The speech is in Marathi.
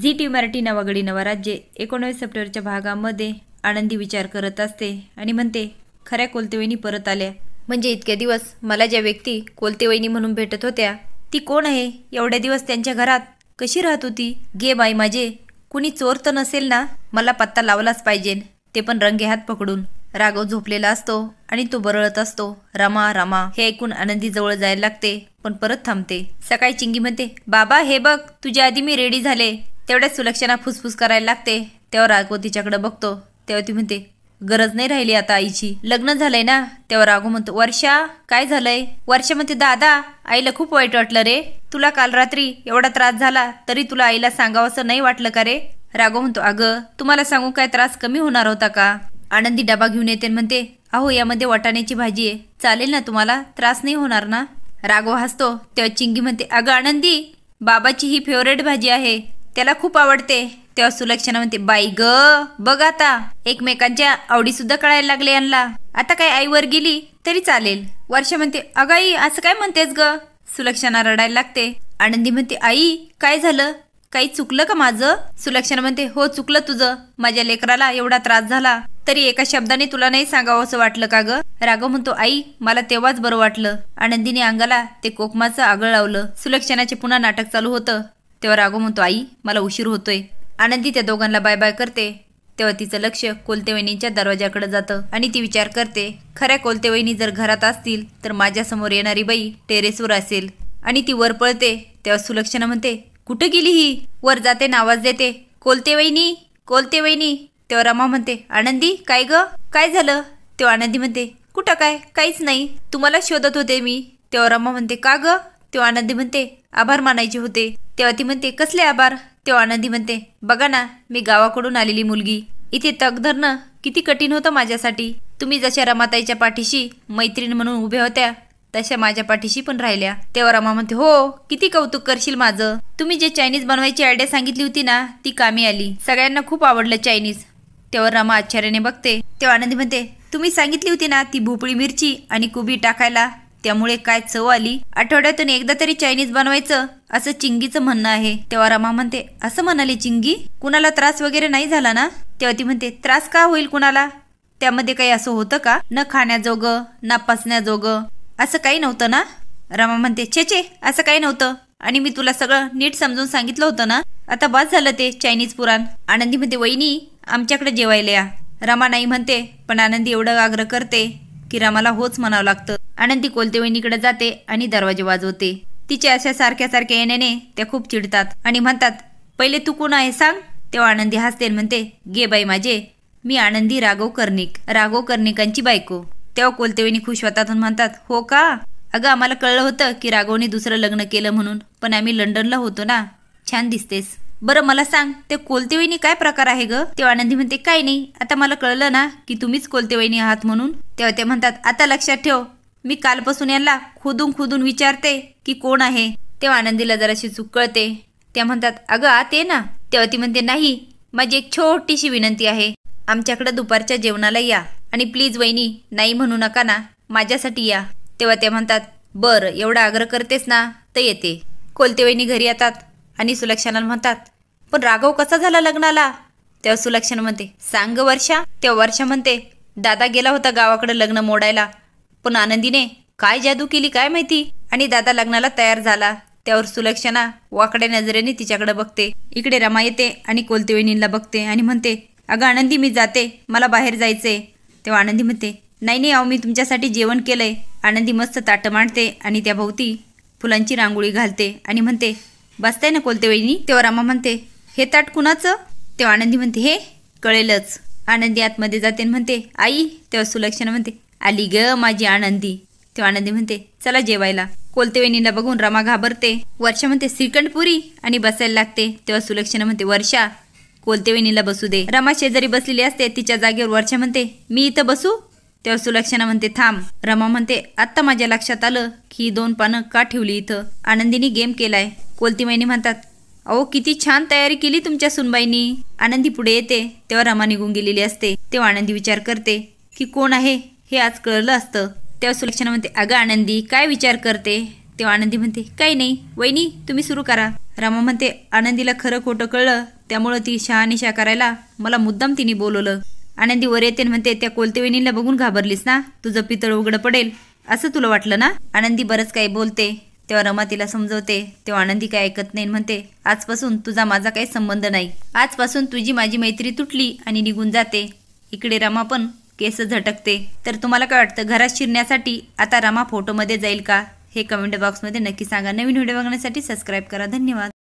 झी टी मराठी नावागडी नवराज्ये एकोणवीस सप्टेंबरच्या भागामध्ये आनंदी विचार करत असते आणि म्हणते खऱ्या कोलतेवहिनी परत आल्या म्हणजे इतक्या दिवस मला ज्या व्यक्ती कोलतेवहिनी म्हणून भेटत होत्या ती कोण आहे एवढ्या दिवस त्यांच्या घरात कशी राहत होती गे बाई माझे कुणी चोर तर नसेल ना मला पत्ता लावलाच पाहिजे ते पण रंगे हात पकडून राघव झोपलेला असतो आणि तो बरळत असतो रमा रमा हे ऐकून आनंदी जवळ जायला लागते पण परत थांबते सकाळी चिंगी म्हणते बाबा हे बघ तुझ्या आधी मी रेडी झाले तेवढ्याच सुलक्षणा फुसफुस करायला लागते तेव्हा राघव तिच्याकडे बघतो तेव्हा ती म्हणते गरज नाही राहिली आता आईची लग्न झालंय ना तेव्हा राघव म्हणतो वर्षा काय झालंय वर्षा म्हणते दादा आईला खूप वाईट वाटलं रे तुला काल रात्री एवढा त्रास झाला तरी तुला आईला सांगावं असं नाही वाटलं का रे राघव म्हणतो अगं तुम्हाला सांगू काय त्रास कमी होणार होता का आनंदी डबा घेऊन येते म्हणते अहो यामध्ये वाटाण्याची भाजी आहे चालेल ना तुम्हाला त्रास नाही होणार ना राघव हसतो तेव्हा चिंगी म्हणते अगं आनंदी बाबाची ही फेवरेट भाजी आहे त्याला खूप आवडते तेव्हा सुलक्षणा म्हणते बाई ग बघ आता एकमेकांच्या आवडी सुद्धा कळायला लागले यांना आता काय आईवर गेली तरी चालेल वर्ष म्हणते अगं आई असं काय म्हणतेस ग सुलक्षणा रडायला लागते आनंदी म्हणते आई काय झालं काही चुकलं का माझं सुलक्षणा म्हणते हो चुकलं तुझं माझ्या लेकराला एवढा त्रास झाला तरी एका शब्दाने तुला नाही सांगावं असं वाटलं का ग राघव म्हणतो आई मला तेव्हाच बरं वाटलं आनंदीने अंगाला ते कोकमाचं आगळ लावलं सुलक्षणाचे पुन्हा नाटक चालू होतं तेव्हा रागो म्हणतो आई मला उशीर होतोय आनंदी त्या दोघांना बाय बाय करते तेव्हा तिचं लक्ष वहिनींच्या दरवाजाकडे जातं आणि ती विचार करते खऱ्या कोलतेवहिनी जर घरात असतील तर माझ्यासमोर येणारी बाई टेरेसवर असेल आणि ती वर पळते तेव्हा सुलक्षणा म्हणते कुठं गेली ही वर जाते ना आवाज देते कोलतेवहिनी कोलतेवहिनी तेव्हा रमा म्हणते आनंदी काय ग काय झालं तेव्हा आनंदी म्हणते कुठं काय काहीच नाही तुम्हाला शोधत होते मी तेव्हा रमा म्हणते का ग तेव्हा आनंदी म्हणते आभार मानायचे होते तेव्हा ती म्हणते कसले आभार तेव्हा आनंदी म्हणते बघा ना मी गावाकडून आलेली मुलगी इथे तग धरणं किती कठीण होतं माझ्यासाठी तुम्ही जशा रमाताईच्या पाठीशी मैत्रीण म्हणून उभ्या होत्या तशा माझ्या पाठीशी पण राहिल्या तेव्हा रमा म्हणते हो किती कौतुक करशील माझं तुम्ही जे चायनीज बनवायची आयडिया सांगितली होती ना ती कामी आली सगळ्यांना खूप आवडलं चायनीज तेव्हा रमा आश्चर्याने बघते तेव्हा आनंदी म्हणते तुम्ही सांगितली होती ना ती भोपळी मिरची आणि कुबी टाकायला त्यामुळे काय चव आली आठवड्यातून एकदा तरी चायनीज बनवायचं असं चिंगीचं म्हणणं आहे तेव्हा रमा म्हणते असं म्हणाली चिंगी कुणाला त्रास वगैरे नाही झाला ना तेव्हा ती म्हणते त्रास का होईल कुणाला त्यामध्ये काही असं होतं का न खाण्याजोगं ना पसण्याजोग असं काही नव्हतं ना रमा म्हणते छे छे असं काही नव्हतं आणि मी तुला सगळं नीट समजून सांगितलं होतं ना आता बस झालं ते चायनीज पुराण आनंदी म्हणते वहिनी आमच्याकडे जेवायला रमा नाही म्हणते पण आनंदी एवढं आग्रह करते की रामाला होच म्हणावं लागतं आनंदी कोलते वहिनीकडे जाते आणि दरवाजे वाजवते तिच्या अशा सारख्या सारख्या येण्याने त्या खूप चिडतात आणि म्हणतात पहिले तू कोण आहे सांग तेव्हा आनंदी हसते म्हणते गे बाई माझे मी आनंदी राघव कर्णिक राघव कर्णिकांची बायको तेव्हा कोलतेवेनी खुश होतात म्हणतात हो का अगं आम्हाला कळलं होतं की राघवने दुसरं लग्न केलं म्हणून पण आम्ही लंडनला होतो ना छान दिसतेस बरं मला सांग ते कोलते वहिनी काय प्रकार आहे ग तेव्हा आनंदी म्हणते काय नाही आता मला कळलं ना की तुम्हीच कोलते वहिनी आहात म्हणून तेव्हा ते म्हणतात आता लक्षात ठेव मी कालपासून यांना खुदून खुदून विचारते की कोण आहे तेव्हा आनंदीला जराशी चूक कळते त्या म्हणतात अगं आत ये ना तेव्हा ती म्हणते नाही माझी एक छोटीशी विनंती आहे आमच्याकडे दुपारच्या जेवणाला या आणि प्लीज वहिनी नाही म्हणू नका ना माझ्यासाठी या तेव्हा ते म्हणतात बरं एवढा आग्रह करतेस ना तर येते कोलते वहिनी घरी येतात आणि सुलक्षणाला म्हणतात पण राघव कसा झाला लग्नाला तेव्हा सुलक्षण म्हणते सांग वर्षा तेव्हा वर्षा म्हणते दादा गेला होता गावाकडे लग्न मोडायला पण आनंदीने काय जादू केली काय माहिती आणि दादा लग्नाला तयार झाला त्यावर सुलक्षणा वाकड्या नजरेने तिच्याकडे बघते इकडे रमा येते आणि कोलतेवेणींना बघते आणि म्हणते अगं आनंदी मी जाते मला बाहेर जायचंय तेव्हा आनंदी म्हणते नाही नाही अहो मी तुमच्यासाठी जेवण केलंय आनंदी मस्त ताटं मांडते आणि त्याभोवती फुलांची रांगोळी घालते आणि म्हणते बसताय ना कोलतेवेणी तेव्हा रमा म्हणते हे ताट कुणाचं तेव्हा आनंदी म्हणते हे कळेलच आनंदी आतमध्ये जाते म्हणते आई तेव्हा सुलक्षणा म्हणते आली ग माझी आनंदी तेव्हा आनंदी म्हणते चला जेवायला कोलते बघून रमा घाबरते वर्षा म्हणते श्रीखंडपुरी आणि बसायला लागते तेव्हा सुलक्षणा म्हणते वर्षा कोलते बसू दे रमा शेजारी बसलेली असते तिच्या जागेवर वर्षा म्हणते मी इथं बसू तेव्हा सुलक्षणा म्हणते थांब रमा म्हणते आत्ता माझ्या लक्षात आलं की दोन पानं का ठेवली इथं आनंदीने गेम केलाय कोलती म्हणतात अहो किती छान तयारी केली तुमच्या सुनबाईनी आनंदी पुढे येते तेव्हा रमा निघून गेलेली असते तेव्हा आनंदी विचार करते की कोण आहे हे आज कळलं असतं तेव्हा सुलक्षणा म्हणते अगं आनंदी काय विचार करते तेव्हा आनंदी म्हणते काही नाही वहिनी तुम्ही सुरू करा रमा म्हणते आनंदीला खरं खोटं कळलं त्यामुळं ती शहानिशा करायला मला मुद्दाम तिने बोलवलं आनंदी वर येते म्हणते त्या कोलते वहिनीला बघून घाबरलीस ना तुझं पितळ उघडं पडेल असं तुला वाटलं ना आनंदी बरंच काही बोलते तेव्हा रमा तिला समजवते तेव्हा आनंदी काय ऐकत नाही म्हणते आजपासून तुझा माझा काही संबंध नाही आजपासून तुझी माझी मैत्री तुटली आणि निघून जाते इकडे रमा पण केस झटकते तर तुम्हाला काय वाटतं घरात शिरण्यासाठी आता रमा फोटोमध्ये जाईल का हे कमेंट बॉक्समध्ये नक्की सांगा नवीन व्हिडिओ बघण्यासाठी सबस्क्राईब करा धन्यवाद